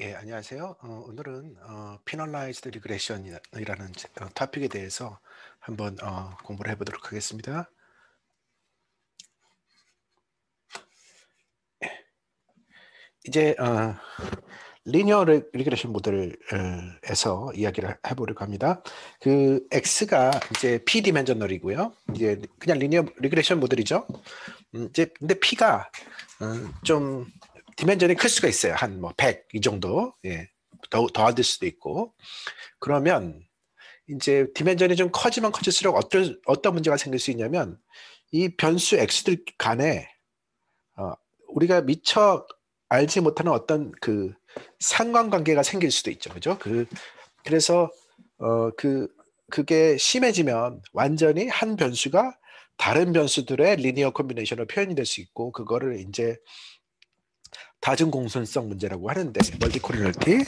예, 안녕하세요. 어, 오늘은 어, Penalized Regression이라는 어, 토픽에 대해서 한번 어, 공부를 해보도록 하겠습니다. 이제 리니어 리그레션 모델에서 이야기를 해보려고 합니다. 그 x가 이제 p 디멘저널이고요. 이제 그냥 리니어 리그레션 모델이죠. 음, 이제 근데 p가 어, 좀 디멘전이 클 수가 있어요. 한뭐100 이 정도. 예. 더, 더할 수도 있고. 그러면 이제 디멘전이 좀 커지면 커질수록 어떤, 어떤 문제가 생길 수 있냐면 이 변수 x들 간에 어, 우리가 미처 알지 못하는 어떤 그 상관관계가 생길 수도 있죠. 그죠? 그, 그래서 어, 그, 그게 심해지면 완전히 한 변수가 다른 변수들의 리니어 콤비네이션으로 표현이 될 수 있고 그거를 이제 다중 공손성 문제라고 하는데 멀티코리널티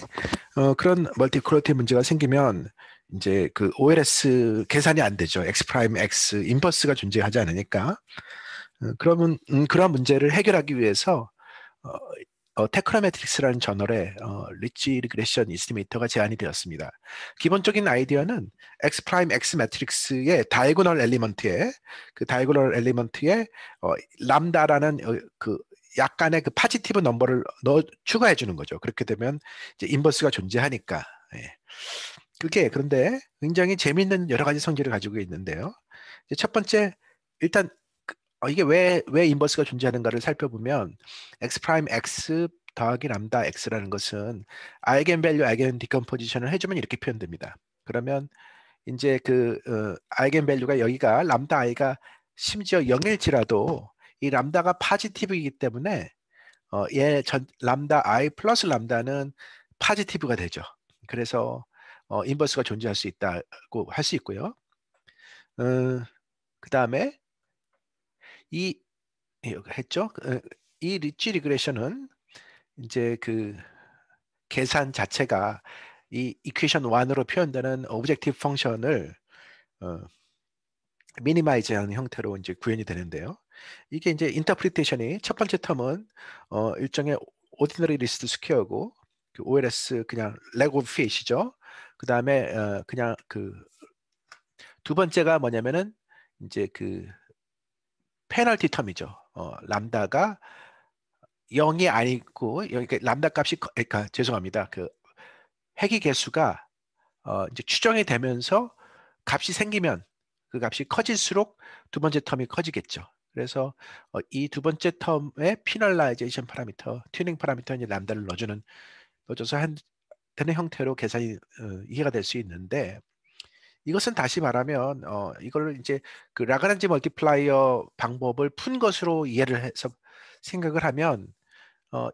어, 그런 멀티코리널티 문제가 생기면 이제 그 OLS 계산이 안 되죠. X 프라임 X 인버스가 존재하지 않으니까 어, 그러면 음, 그런 문제를 해결하기 위해서 어, 어, 테크라메트릭스라는 저널에 어, 리치 리그레션 이스티메이터가 제안이 되었습니다. 기본적인 아이디어는 x 프라임 x 매트릭스의 다이고널 엘리먼트에 그 다이고널 엘리먼트에 어, 람다라는 어, 그 약간의 그 파지티브 넘버를 넣어 추가해 주는 거죠. 그렇게 되면 이제 인버스가 존재하니까. 예. 그게 그런데 굉장히 재미있는 여러 가지 성질을 가지고 있는데요. 첫 번째 일단 그, 어, 이게 왜 왜 인버스가 존재하는가를 살펴보면 x 프라임 x 더하기 람다 x라는 것은 아이겐 밸류 아이겐 디컴포지션을 해주면 이렇게 표현됩니다. 그러면 이제 그 아이겐 어, 밸류가 여기가 람다 i가 심지어 0일지라도 이 람다가 파지티브이기 때문에 어, 얘 전, 람다 i 플러스 람다는 파지티브가 되죠. 그래서 어, 인버스가 존재할 수 있다고 할 수 있고요. 어, 그 다음에 이 예, 했죠. 어, 이 리치 리그레션은 이제 그 계산 자체가 이 이퀘션 1으로 표현되는 오브젝티브 펑션을 어, 미니마이즈한 형태로 이제 구현이 되는데요. 이게 이제 인터프리테이션이 첫 번째 텀은 어, 일종의 오디너리 리스트 스퀘어고 그 OLS 그냥 레고 핏이죠그 다음에 어, 그냥 그 두 번째가 뭐냐면은 이제 그 페널티 텀이죠. 어, 람다가 0이 아니고 여기 그러니까 람다 값이 그러니까 죄송합니다. 그 핵이 개수가 어, 이제 추정이 되면서 값이 생기면 그 값이 커질수록 두 번째 텀이 커지겠죠. 그래서 어, 이두 번째 텀의 피널라이제이션 파라미터, 튜닝 파라미터 이제 람다를 넣어주는 넣어줘서 한 되는 형태로 계산이 어, 이해가 될 수 있는데 이것은 다시 말하면 어, 이걸 이제 그 라그란지 멀티플라이어 방법을 푼 것으로 이해를 해서 생각을 하면 어,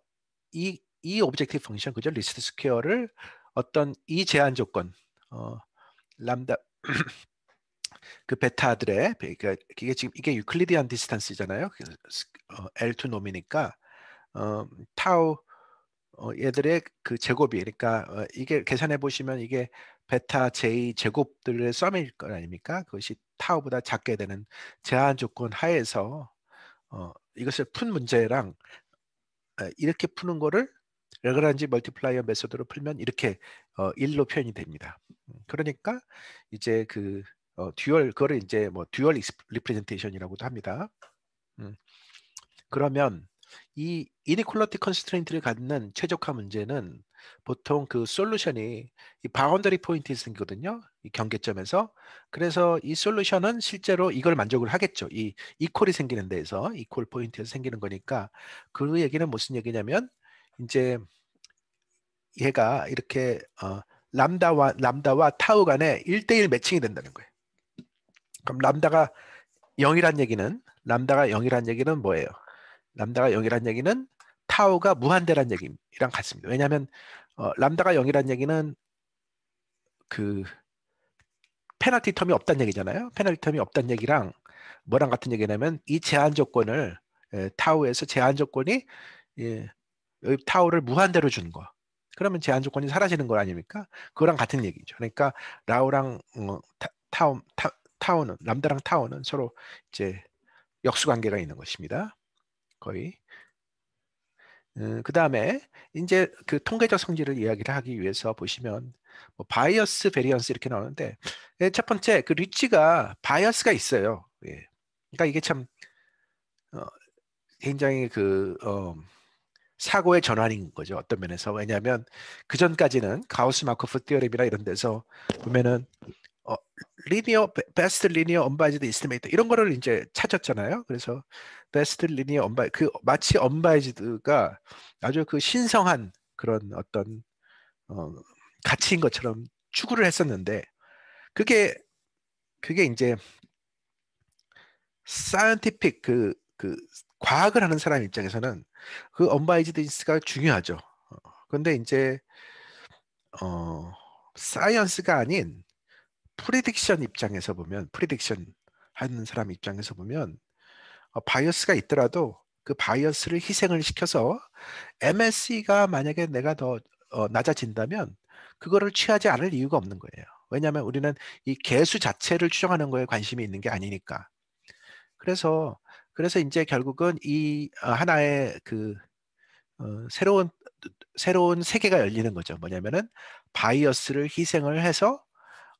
이, 이오브젝티 펑션 그죠 리스트 스퀘어를 어떤 이 제한 조건 어, 람다 그 베타들의 그러니까 이게 지금 이게 유클리디안 디스턴스잖아요. 그 어, L2 놈이니까 어, 타우 어, 얘들의 그 제곱이 그러니까 어, 이게 계산해 보시면 이게 베타 j 제곱들의 썸일 거 아닙니까? 그것이 타우보다 작게 되는 제한 조건 하에서 어, 이것을 푼 문제랑 이렇게 푸는 거를 레그란지 멀티플라이어 메소드로 풀면 이렇게 어, 1로 표현이 됩니다. 음, 그러니까 이제 그 어, 듀얼 그거를 이제 뭐 듀얼 리프레젠테이션이라고도 합니다. 음. 그러면 이 이니퀄러티 컨스트레인트를 갖는 최적화 문제는 보통 그 솔루션이 이 바운더리 포인트에 생기거든요. 이 경계점에서. 그래서 이 솔루션은 실제로 이걸 만족을 하겠죠. 이 이퀄이 생기는 데에서 이퀄 포인트에서 생기는 거니까 그 얘기는 무슨 얘기냐면 이제 얘가 이렇게 어 람다와 람다와 타우 간에 1대1 매칭이 된다는 거예요. 그럼 람다가 0이란 얘기는 람다가 0이란 얘기는 뭐예요? 람다가 0이란 얘기는 타우가 무한대란 얘기랑 같습니다. 왜냐하면 어, 람다가 0이란 얘기는 그 페널티 텀이 없다는 얘기잖아요. 페널티 텀이 없다는 얘기랑 뭐랑 같은 얘기냐면 이 제한 조건을 예, 타우에서 제한 조건이 예, 타우를 무한대로 주는 거. 그러면 제한 조건이 사라지는 거 아닙니까? 그거랑 같은 얘기죠. 그러니까 라우랑 어, 타, 타우 타, 타워는 람다랑 타워는 서로 이제 역수 관계가 있는 것입니다. 거의. 음, 그 다음에 이제 그 통계적 성질을 이야기를 하기 위해서 보시면 뭐 바이어스, 베리언스 이렇게 나오는데 예, 첫 번째 그 리치가 바이어스가 있어요. 예. 그러니까 이게 참 어, 굉장히 그 어, 사고의 전환인 거죠. 어떤 면에서 왜냐하면 그 전까지는 가우스 마코프 띠어렘이나 이런 데서 보면은 어, 리니어 베스트 리니어 언바이즈드 이스티메이터 이런 거를 이제 찾았잖아요. 그래서 베스트 리니어 언바이 그 마치 언바이즈드가 아주 그 신성한 그런 어떤 어, 가치인 것처럼 추구를 했었는데 그게 그게 이제 사이언티픽 그, 그 과학을 하는 사람 입장에서는 그언바이즈드니스가 중요하죠. 그런데 어, 이제 어 사이언스가 아닌 프리딕션 입장에서 보면 프리딕션 하는 사람 입장에서 보면 어, 바이어스가 있더라도 그 바이어스를 희생을 시켜서 MSC가 만약에 내가 더 어, 낮아진다면 그거를 취하지 않을 이유가 없는 거예요. 왜냐하면 우리는 이 개수 자체를 추정하는 거에 관심이 있는 게 아니니까. 그래서 그래서 이제 결국은 이 어, 하나의 그 어, 새로운 새로운 세계가 열리는 거죠. 뭐냐면은 바이어스를 희생을 해서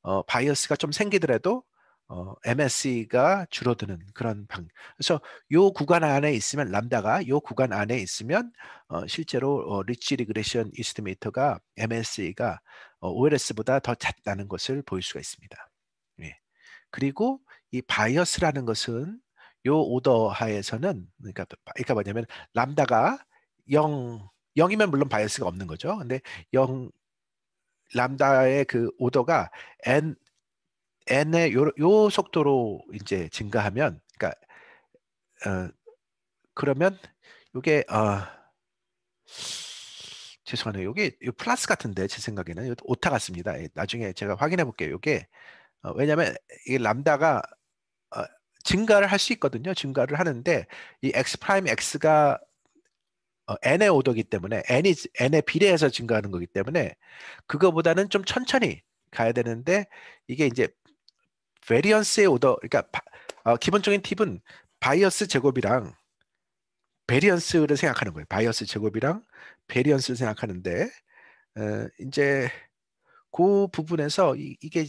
어, 바이어스가 좀 생기더라도 어, MSC가 줄어드는 그런 방. 그래서 요 구간 안에 있으면 람다가 요 구간 안에 있으면 어, 실제로 어, 리치 리그레션 이스티메이터가 MSC가 어, OLS보다 더 작다는 것을 보일 수가 있습니다. 예. 그리고 이 바이어스라는 것은 요 오더 하에서는 그러니까 그러니까 뭐냐면 람다가 0 0이면 물론 바이어스가 없는 거죠. 근데 0 람다의 그 오더가 n n의 요, 요 속도로 이제 증가하면 그러니까 어, 그러면 요게 어, 죄송하네요. 여기 플러스 같은데 제 생각에는 오타 같습니다. 예, 나중에 제가 확인해 볼게요. 요게 어, 왜냐면이 람다가 어, 증가를 할 수 있거든요. 증가를 하는데 이 x 프라임 x가 어, n의 오더기 때문에 n이 n에 비례해서 증가하는 거기 때문에 그거보다는 좀 천천히 가야 되는데 이게 이제 variance의 오더 그러니까 어, 기본적인 팁은 바이어스 제곱이랑 베리언스를 생각하는 거예요. 바이어스 제곱이랑 베리언스를 생각하는데 어, 이제 그 부분에서 이, 이게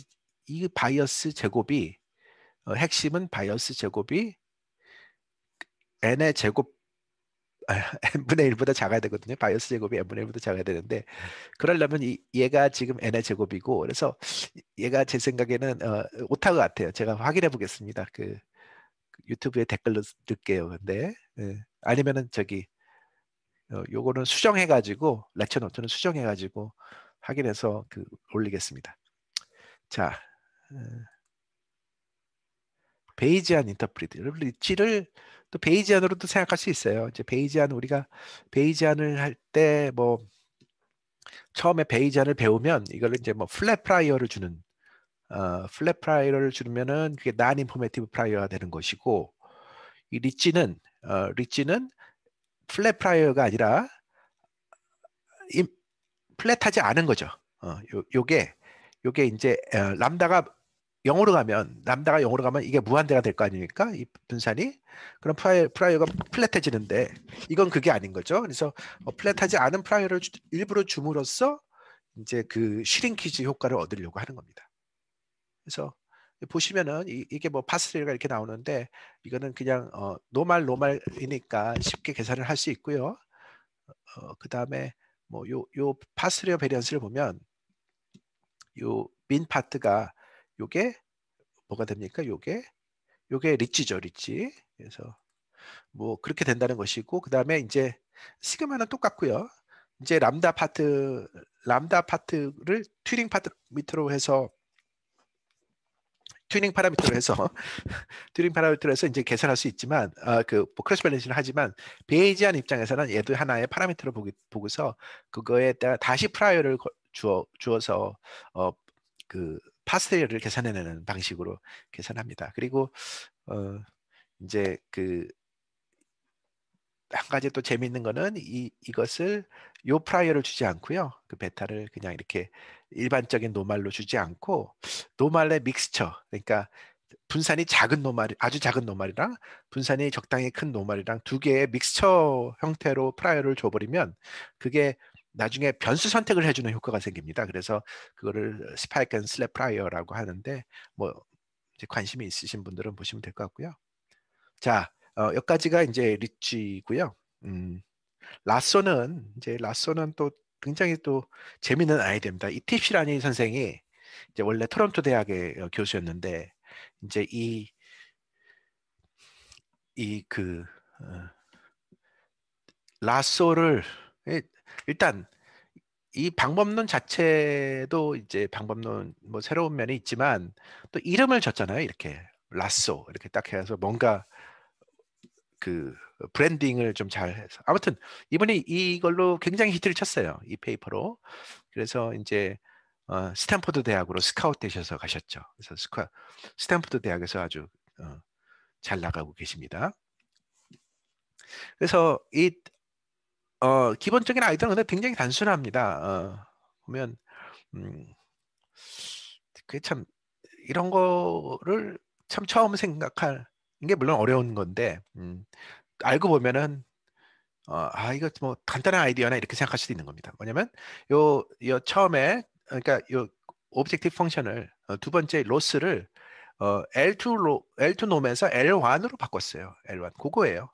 이 바이어스 제곱이 어, 핵심은 바이어스 제곱이 n의 제곱 n분의 아, 1보다 작아야 되거든요. 바이어스 제곱이 n분의 1보다 작아야 되는데 그러려면 이, 얘가 지금 n의 제곱이고 그래서 얘가 제 생각에는 어, 오타가 같아요. 제가 확인해 보겠습니다. 그, 그 유튜브에 댓글로 넣게요 근데 예. 아니면은 저기 어, 요거는 수정해 가지고 레처 노트는 수정해 가지고 확인해서 그 올리겠습니다. 자. 예. 베이지안 인터프리티를 또 베이지안으로도 생각할 수 있어요. 이제 베이지안 우리가 베이지안을 할 때 뭐 처음에 베이지안을 배우면 이걸 이제 뭐 플랫 프라이어를 주는 어, 플랫 프라이어를 주면은 그게 난 인포메티브 프라이어가 되는 것이고 이 리치는 어, 리치는 플랫 프라이어가 아니라 플랫하지 않은 거죠. 어, 요, 요게 요게 이제 어, 람다가 영으로 가면 남다가영으로 가면 이게 무한대가 될 거 아닙니까? 이 분산이 그럼 프라이 프라이어가 플랫해지는데 이건 그게 아닌 거죠. 그래서 어, 플랫하지 않은 프라이어를 주, 일부러 줌으로써 이제 그 슈링키지 효과를 얻으려고 하는 겁니다. 그래서 보시면은 이, 게뭐 파스레가 이렇게 나오는데 이거는 그냥 어, 노말 노말이니까 쉽게 계산을 할 수 있고요. 어, 그 다음에 뭐 요요 파스레어 베리언스를 보면 요민 파트가 요게 뭐가 됩니까? 요게 요게 리치죠, 리치. 그래서 뭐 그렇게 된다는 것이고 그다음에 이제 시그마는 똑같고요. 이제 람다 파트 람다 파트를 튜링 파트밑으로 해서 튜닝 파라미터로 해서 튜닝 파라미터로 해서 이제 계산할 수 있지만 어, 그 뭐 크로스 밸런싱을 하지만 베이지안 입장에서는 얘도 하나의 파라미터로 보기, 보고서 그거에 따라 다시 프라이어를 주어 주어서 어, 그 파스텔을 계산해내는 방식으로 계산합니다. 그리고 어, 이제 그 한 가지 또 재미있는 거는 이 이것을 요 프라이어를 주지 않고요. 그 베타를 그냥 이렇게 일반적인 노말로 주지 않고 노말의 믹스처 그러니까 분산이 작은 노말, 아주 작은 노말이랑 분산이 적당히 큰 노말이랑 두 개의 믹스처 형태로 프라이어를 줘버리면 그게 나중에 변수 선택을 해주는 효과가 생깁니다. 그래서 그거를 스파이크 앤 슬랩 프라이어라고 하는데 뭐 이제 관심이 있으신 분들은 보시면 될 것 같고요. 자 어, 여기까지가 이제 리치고요. 음, 라쏘는 이제 라쏘는 또 굉장히 또 재미있는 아이디어입니다. 이티시라니 선생이 이제 원래 토론토 대학의 어, 교수였는데 이제 이 이그 어, 라쏘를 예, 일단 이 방법론 자체도 이제 방법론 뭐 새로운 면이 있지만 또 이름을 졌잖아요 이렇게 라쏘 이렇게 딱 해서 뭔가 그 브랜딩을 좀 잘 해서 아무튼 이번에 이걸로 굉장히 히트를 쳤어요. 이 페이퍼로. 그래서 이제 어, 스탠퍼드 대학으로 스카웃 되셔서 가셨죠. 그래서 스카 스탠퍼드 대학에서 아주 어, 잘 나가고 계십니다. 그래서 이 어, 기본적인 아이디어는 근데 굉장히 단순합니다. 어, 보면 음, 그게 참 이런 거를 참 처음 생각할 게 물론 어려운 건데 음, 알고 보면은 어, 아 이거 뭐 간단한 아이디어나 이렇게 생각할 수도 있는 겁니다. 뭐냐면 요, 요 처음에 그러니까 요 오브젝티브 펑션을 어, 두 번째 로스를 어, L2 로 L2 놈에서 L1으로 바꿨어요. L1 그거예요.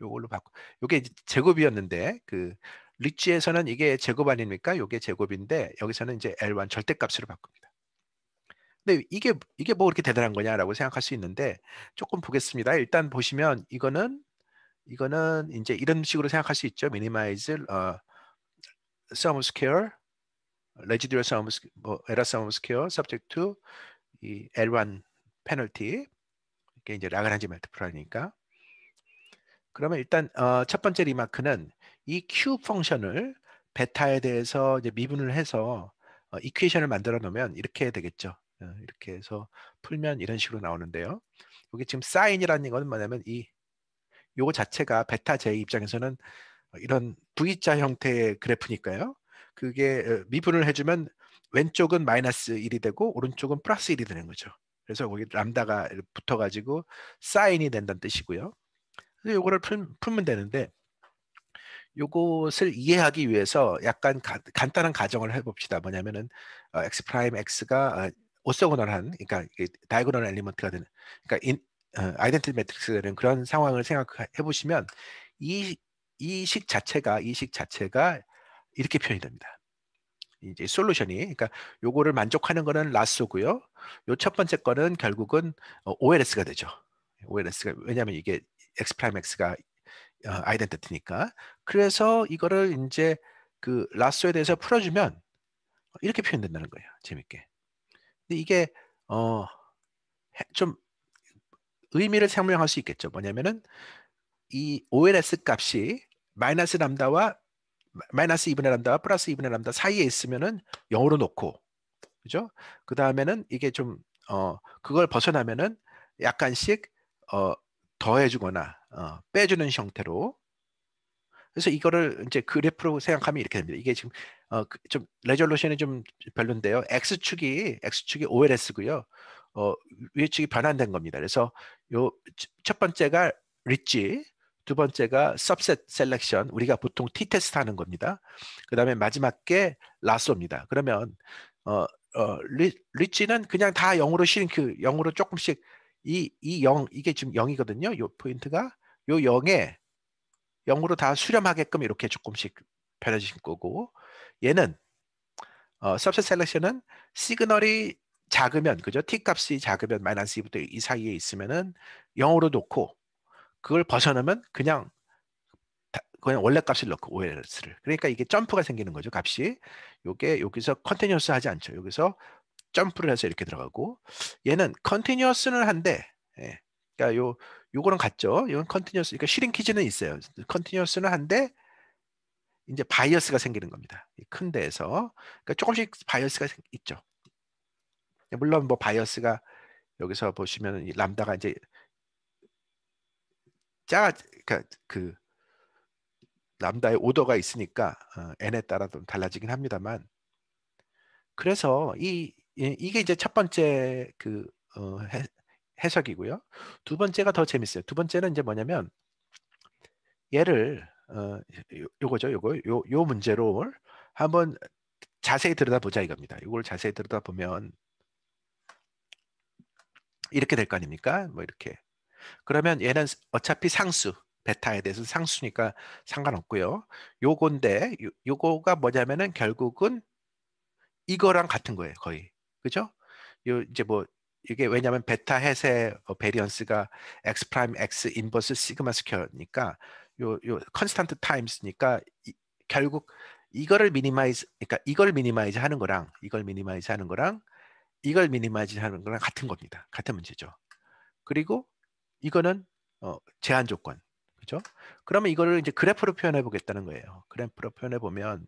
요걸로 바꿔. 요게 제곱이었는데 그 리치에서는 이게 제곱 아닙니까? 요게 제곱인데 여기서는 이제 L1 절대값으로 바꿉니다. 근데 이게 이게 뭐 그렇게 대단한 거냐라고 생각할 수 있는데 조금 보겠습니다. 일단 보시면 이거는 이거는 이제 이런 식으로 생각할 수 있죠. minimize 어, sum of square residual sum of, 뭐, error sum of square subject to 이 L1 penalty 이게 이제 라그란지 멀티플러니까 그러면 일단 어, 첫 번째 리마크는 이 q 펑션을 베타에 대해서 이제 미분을 해서 어, 이퀘이션을 만들어 놓으면 이렇게 되겠죠. 어, 이렇게 해서 풀면 이런 식으로 나오는데요. 여기 지금 사인이라는 것은 뭐냐면 이 요거 자체가 베타 제 입장에서는 이런 V자 형태의 그래프니까요. 그게 어, 미분을 해주면 왼쪽은 마이너스 1이 되고 오른쪽은 플러스 1이 되는 거죠. 그래서 거기 람다가 붙어가지고 사인이 된다는 뜻이고요. 그래서 요거를 풀면 되는데 요것을 이해하기 위해서 약간 가, 간단한 가정을 해봅시다. 뭐냐면은 어, x 프라임 x가 어, 오쏘고널한 그러니까 다이고널 엘리먼트가 되는 그러니까 인, 어, 아이덴티티 매트릭스가 되는 그런 상황을 생각해 보시면 이이식 자체가 이식 자체가 이렇게 표현이 됩니다. 이제 솔루션이 그러니까 요거를 만족하는 거는 라스고요. 요 첫 번째 거는 결국은 어, OLS가 되죠. OLS가 왜냐하면 이게 x 프라임 x가 어, 아이덴티티니까. 그래서 이거를 이제 그 라쏘에 대해서 풀어주면 이렇게 표현된다는 거예요. 재밌게. 근데 이게 어 좀 의미를 설명할 수 있겠죠. 뭐냐면은 이 OLS 값이 마이너스 람다와 마이너스 이분의 람다와 플러스 이분의 람다 사이에 있으면은 0으로 놓고 그죠? 그 다음에는 이게 좀 어 그걸 벗어나면은 약간씩 어 더해주거나 어, 빼주는 형태로 그래서 이거를 이제 그래프로 생각하면 이렇게 됩니다. 이게 지금 어, 그 좀 레졸루션이 좀 별론데요. x 축이 x 축이 OLS고요. 어, 위에 축이 변환된 겁니다. 그래서 요첫 번째가 리치, 두 번째가 subset 우리가 보통 t 테스트 하는 겁니다. 그다음에 마지막 게 라소입니다. 그러면 어, 어 리, 리치는 그냥 다 0으로 싱크 0으로 그 조금씩 이이영 이게 지금 0이거든요요 포인트가 요0에0으로다 수렴하게끔 이렇게 조금씩 변해진 거고 얘는 서브셋 셀렉션은 시그널이 작으면 그죠? t 값이 작으면 마이너스 2부터 2 사이에 있으면은 0으로 놓고 그걸 벗어나면 그냥 그냥 원래 값을 넣고 OLS를 그러니까 이게 점프가 생기는 거죠 값이 요게 여기서 컨티뉴스 하지 않죠 여기서 점프를 해서 이렇게 들어가고 얘는 컨티뉴어스는 한데 예. 그러니까 요 요거랑 같죠. 이건 컨티뉴어스 그러니까 시링퀴즈는 있어요. 컨티뉴어스는 한데 이제 바이어스가 생기는 겁니다. 큰 데에서 그러니까 조금씩 바이어스가 있죠. 물론 뭐 바이어스가 여기서 보시면 이 람다가 이제 짜그니까그 람다의 오더가 있으니까 어, n에 따라 좀 달라지긴 합니다만 그래서 이 예, 이게 이제 첫 번째 그 어, 해, 해석이고요. 두 번째가 더 재밌어요. 두 번째는 이제 뭐냐면 얘를 어, 요거죠. 요거 요, 요 문제로 한번 자세히 들여다보자 이겁니다. 이걸 자세히 들여다보면 이렇게 될 거 아닙니까? 뭐 이렇게. 그러면 얘는 어차피 상수 베타에 대해서 상수니까 상관없고요. 요건데 요, 요거가 뭐냐면은 결국은 이거랑 같은 거예요. 거의 그죠? 요 이제 뭐 이게 왜냐면 베타 해세 베리언스가 어, x 프라임 x 인버스 시그마 스퀘어니까 요 요컨스턴트 타임스니까 결국 이거를 미니마이즈 그러니까 이걸 미니마이즈 하는 거랑 이걸 미니마이즈 하는 거랑 이걸 미니마이즈 하는 거랑 같은 겁니다. 같은 문제죠. 그리고 이거는 어, 제한 조건 그죠? 그러면 이거를 이제 그래프로 표현해 보겠다는 거예요. 그래프로 표현해 보면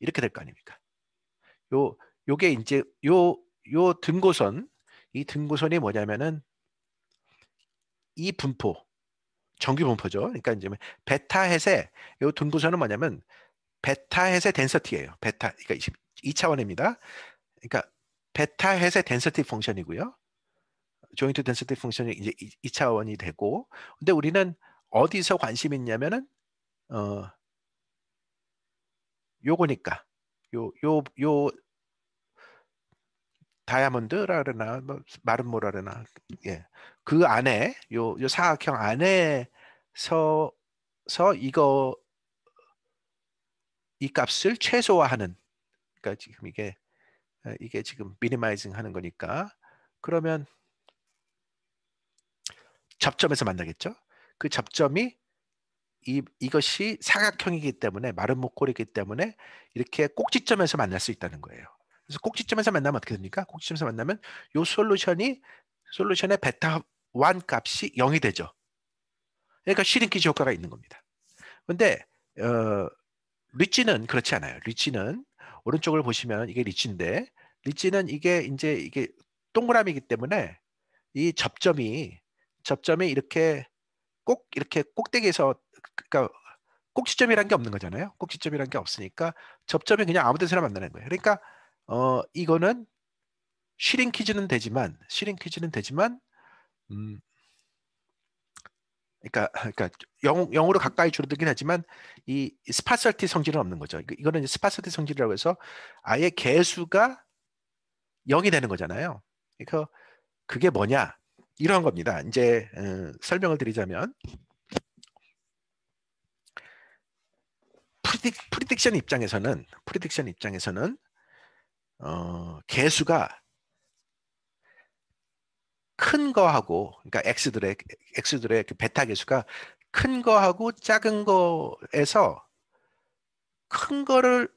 이렇게 될 거 아닙니까? 요 요게 이제 요요 등고선 이 등고선이 뭐냐면은 이 분포 정규 분포죠. 그러니까 이제 뭐 베타햇의 요 등고선은 뭐냐면 베타햇의 덴서티예요. 베타 그러니까 2차원입니다. 그러니까 베타햇의 덴서티 펑션이고요. 조인트 덴서티 펑션이 이제 2차원이 되고 근데 우리는 어디서 관심 있냐면은 어 요거니까 요요요 다이아몬드라 그러나 뭐 말은 뭐라 그러나 예. 그 안에 요, 요 사각형 안에서 서 이거 이 값을 최소화하는 그러니까 지금 이게 어, 이게 지금 미니마이징 하는 거니까 그러면 접점에서 만나겠죠. 그 접점이 이, 이것이 사각형이기 때문에 마른 목골이기 때문에 이렇게 꼭지점에서 만날 수 있다는 거예요. 그래서 꼭지점에서 만나면 어떻게 됩니까? 꼭지점에서 만나면 요 솔루션이 솔루션의 베타 1 값이 0이 되죠. 그러니까 시링키즈 효과가 있는 겁니다. 근데 어, 리치는 그렇지 않아요. 리치는 오른쪽을 보시면 이게 리치인데 리치는 이게 이제 이게 동그라미이기 때문에 이 접점이 접점이 이렇게 꼭 이렇게 꼭대기에서 그러니까 꼭지점이란 게 없는 거잖아요. 꼭지점이란 게 없으니까 접점이 그냥 아무 데서나 만나는 거예요. 그러니까 어, 이거는 실행 퀴즈는 되지만 실행 퀴즈는 되지만 음, 그러니까 그러니까 영, 영어로 가까이 줄어들긴 하지만 이, 스파설티 성질은 없는 거죠. 그, 이거는 스파설티 성질이라고 해서 아예 개수가 0이 되는 거잖아요. 그러니까 그게 뭐냐 이런 겁니다. 이제 음, 설명을 드리자면 프리딕, 프리딕션 입장에서는 프리딕션 입장에서는 어, 개수가 큰 거하고 그러니까 x들의 x들의 그 베타 개수가 큰 거하고 작은 거에서 큰 거를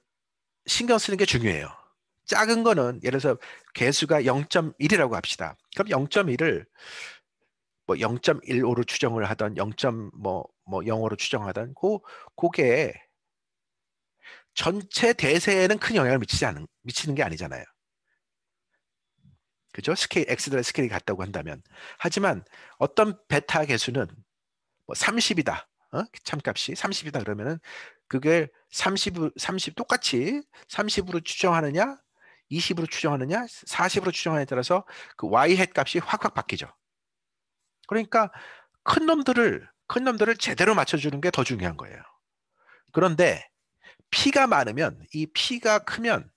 신경 쓰는 게 중요해요. 작은 거는 예를 들어서 개수가 0.1이라고 합시다. 그럼 0.1을 뭐 0.15로 추정을 하던 0.뭐뭐 0으로 뭐 추정하던 고 그게 전체 대세에는 큰 영향을 미치지 않은 미치는 게 아니잖아요. 그죠? 스케일 x들의 스케일이 같다고 한다면 하지만 어떤 베타 개수는 뭐 30이다. 어? 참값이 30이다 그러면은 그게 30 30 똑같이 30으로 추정하느냐 20으로 추정하느냐 40으로 추정하느냐에 따라서 그 y 햇 값이 확확 바뀌죠. 그러니까 큰 놈들을 큰 놈들을 제대로 맞춰 주는 게 더 중요한 거예요. 그런데 피가 많으면 이 피가 크면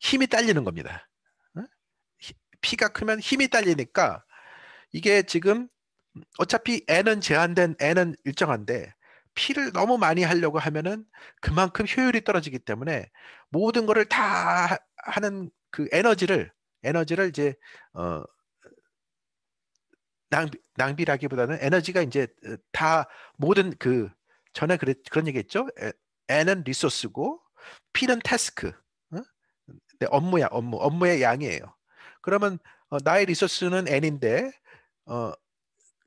힘이 딸리는 겁니다. 피가 크면 힘이 딸리니까 이게 지금 어차피 n은 제한된 n은 일정한데 피를 너무 많이 하려고 하면은 그만큼 효율이 떨어지기 때문에 모든 거를 다 하는 그 에너지를 에너지를 이제 어 낭비, 낭비라기보다는 에너지가 이제 다 모든 그 전에 그랬, 그런 얘기 했죠? N은 리소스고 P는 태스크. 네, 업무야 업무 업무의 양이에요. 그러면 어, 나의 리소스는 N인데 어,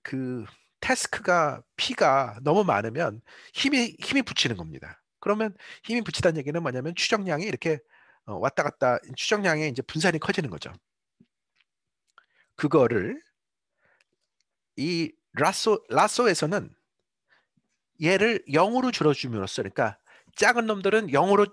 그 태스크가 P가 너무 많으면 힘이 힘이 붙이는 겁니다. 그러면 힘이 붙이다는 얘기는 뭐냐면 추정량이 이렇게 어, 왔다 갔다 추정량의 이제 분산이 커지는 거죠. 그거를 이 라소 라소에서는 얘를 0으로 줄여주으로써 그러니까 작은 놈들은 영으로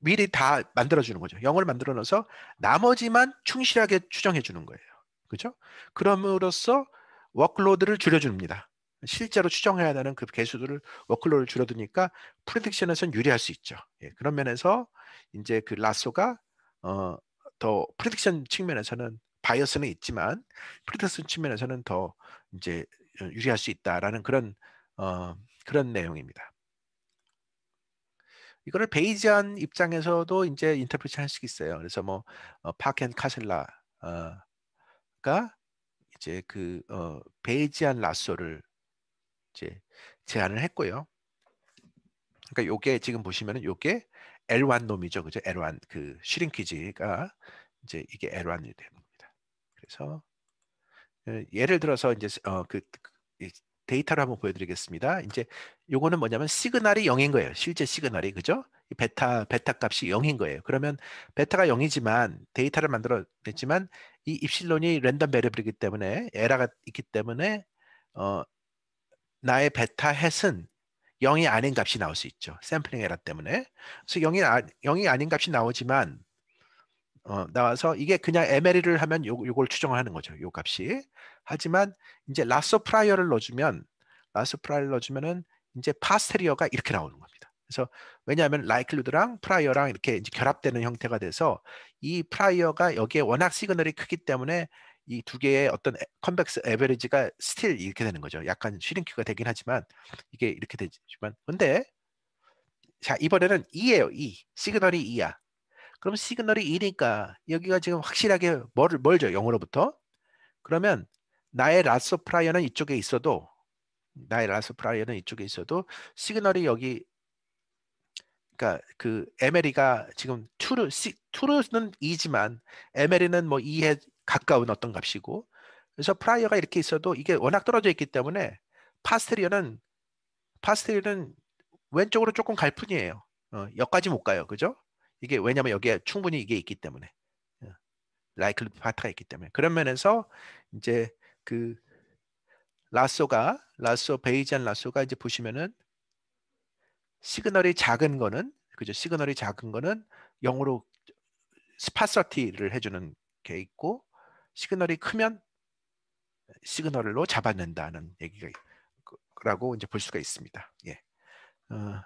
미리 다 만들어 주는 거죠. 영어를 만들어 넣어서 나머지만 충실하게 추정해 주는 거예요. 그죠? 그럼으로써 워크로드를 줄여 줍니다. 실제로 추정해야 되는 그 개수들을 워크로드를 줄여두니까 프레딕션에선 유리할 수 있죠. 예, 그런 면에서 이제 그 라소가 어, 더 프레딕션 측면에서는 바이어스는 있지만 프레딕션 측면에서는 더 이제 유리할 수 있다라는 그런 어, 그런 내용입니다. 이거를 베이지안 입장에서도 이제 인터프리트 할수 있어요. 그래서 뭐 어, 파켄 카셀라가 어, 이제 그 어, 베이지안 라소를 이제 제안을 했고요. 그러니까 요게 지금 보시면은 요게 L1 놈이죠. 그죠? L1 그 슈링키지가 이제 이게 L1이 되는 겁니다. 그래서 예, 예를 들어서 이제 어, 그, 그, 그 데이터를 한번 보여드리겠습니다. 이제 요거는 뭐냐면 시그널이 0인 거예요. 실제 시그널이 그죠? 베타 베타 값이 0인 거예요. 그러면 베타가 0이지만 데이터를 만들어냈지만 이 입실론이 랜덤 베리블이기 때문에 에러가 있기 때문에 어 나의 베타 햇은 0이 아닌 값이 나올 수 있죠. 샘플링 에러 때문에. 그래서 0이, 아, 0이 아닌 값이 나오지만 어, 나와서 이게 그냥 에메리를 하면 요, 요걸 추정하는 거죠. 요 값이. 하지만 이제 라소 프라이어를 넣어주면 라소 프라이어를 넣어주면은 이제 파스테리어가 이렇게 나오는 겁니다. 그래서 왜냐하면 라이클루드랑 프라이어랑 이렇게 이제 결합되는 형태가 돼서 이 프라이어가 여기에 워낙 시그널이 크기 때문에 이 두 개의 어떤 컨벡스 에베리지가 스틸 이렇게 되는 거죠. 약간 쉬링큐가 되긴 하지만 이게 이렇게 되지만 근데 자 이번에는 2예요. 2. 시그널이 2야. 그럼 시그널이 2니까 여기가 지금 확실하게 멀, 멀죠. 영으로부터 그러면 나의 라스 프라이어는 이쪽에 있어도 나의 라스 프라이어는 이쪽에 있어도 시그널이 여기 그러니까 그 에메리가 지금 투르 시, 투르는 2지만 에메리는 뭐 2에 가까운 어떤 값이고 그래서 프라이어가 이렇게 있어도 이게 워낙 떨어져 있기 때문에 파스테리어는 파스테리어는 왼쪽으로 조금 갈 뿐이에요. 어, 여기까지 못 가요. 그죠? 이게 왜냐면 여기에 충분히 이게 있기 때문에 라이클리 예. 파트가 있기 때문에 그런 면에서 이제 그 라쏘가 라쏘 베이지안 라쏘가 이제 보시면은 시그널이 작은 거는 그죠 시그널이 작은 거는 영어로 스파서티를 해주는 게 있고 시그널이 크면 시그널로 잡아낸다는 얘기가 그, 라고 이제 볼 수가 있습니다. 예. 어.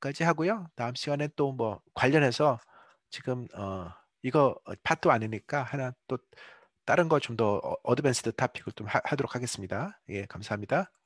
까지 하고요. 다음 시간에 또 뭐 관련해서 지금 어 이거 파트 어, 아니니까 하나 또 다른 거 좀 더 어, 어드밴스드 타픽을 좀 하, 하도록 하겠습니다. 예, 감사합니다.